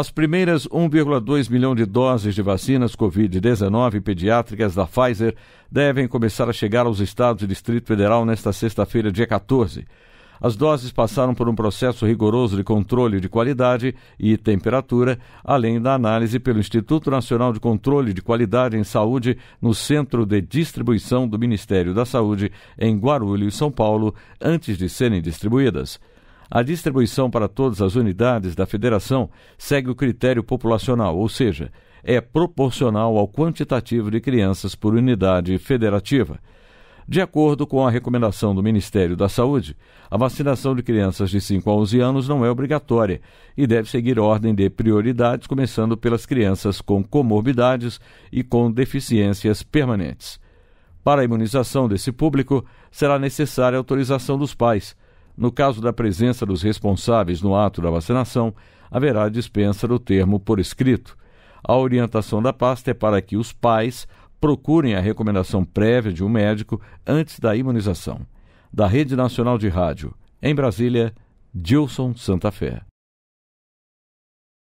As primeiras 1,2 milhão de doses de vacinas Covid-19 pediátricas da Pfizer devem começar a chegar aos estados e Distrito Federal nesta sexta-feira, dia 14. As doses passaram por um processo rigoroso de controle de qualidade e temperatura, além da análise pelo Instituto Nacional de Controle de Qualidade em Saúde no Centro de Distribuição do Ministério da Saúde, em Guarulhos, São Paulo, antes de serem distribuídas. A distribuição para todas as unidades da federação segue o critério populacional, ou seja, é proporcional ao quantitativo de crianças por unidade federativa. De acordo com a recomendação do Ministério da Saúde, a vacinação de crianças de 5 a 11 anos não é obrigatória e deve seguir ordem de prioridades, começando pelas crianças com comorbidades e com deficiências permanentes. Para a imunização desse público, será necessária a autorização dos pais no caso da presença dos responsáveis no ato da vacinação, haverá dispensa do termo por escrito. A orientação da pasta é para que os pais procurem a recomendação prévia de um médico antes da imunização. Da Rede Nacional de Rádio, em Brasília, Dilson Santa Fé.